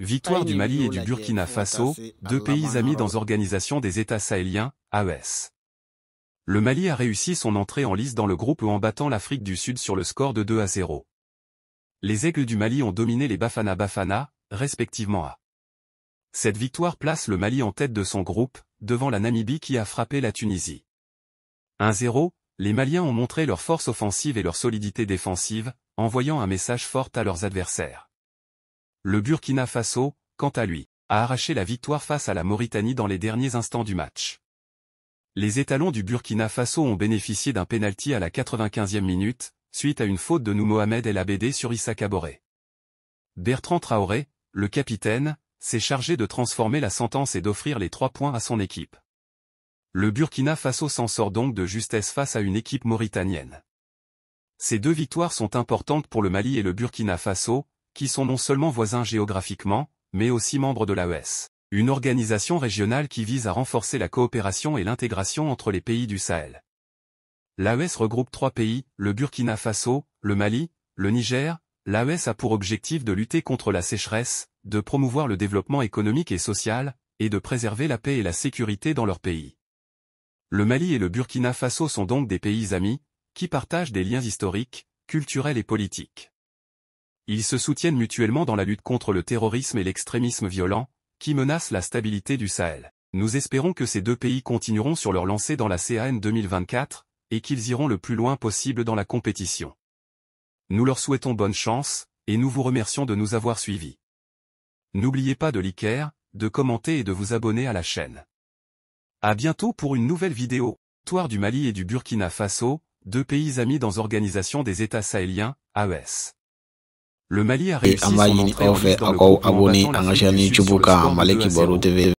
Victoire du Mali et du Burkina Faso, deux pays amis dans l'organisation des États sahéliens, AES. Le Mali a réussi son entrée en lice dans le groupe e en battant l'Afrique du Sud sur le score de 2 à 0. Les aigles du Mali ont dominé les Bafana Bafana, respectivement à. Cette victoire place le Mali en tête de son groupe, devant la Namibie qui a frappé la Tunisie. 1-0, les Maliens ont montré leur force offensive et leur solidité défensive, envoyant un message fort à leurs adversaires. Le Burkina Faso, quant à lui, a arraché la victoire face à la Mauritanie dans les derniers instants du match. Les étalons du Burkina Faso ont bénéficié d'un pénalty à la 95e minute, suite à une faute de nous Mohamed El Abédé sur Issa Kaboré. Bertrand Traoré, le capitaine, s'est chargé de transformer la sentence et d'offrir les trois points à son équipe. Le Burkina Faso s'en sort donc de justesse face à une équipe mauritanienne. Ces deux victoires sont importantes pour le Mali et le Burkina Faso, qui sont non seulement voisins géographiquement, mais aussi membres de l'AES, une organisation régionale qui vise à renforcer la coopération et l'intégration entre les pays du Sahel. L'AES regroupe trois pays, le Burkina Faso, le Mali, le Niger. L'AES a pour objectif de lutter contre la sécheresse, de promouvoir le développement économique et social, et de préserver la paix et la sécurité dans leur pays. Le Mali et le Burkina Faso sont donc des pays amis, qui partagent des liens historiques, culturels et politiques. Ils se soutiennent mutuellement dans la lutte contre le terrorisme et l'extrémisme violent, qui menacent la stabilité du Sahel. Nous espérons que ces deux pays continueront sur leur lancée dans la CAN 2024, et qu'ils iront le plus loin possible dans la compétition. Nous leur souhaitons bonne chance, et nous vous remercions de nous avoir suivis. N'oubliez pas de liker, de commenter et de vous abonner à la chaîne. À bientôt pour une nouvelle vidéo. Toire du Mali et du Burkina Faso, deux pays amis dans Organisation des États sahéliens, AES. Le Mali a réussi son entrée en la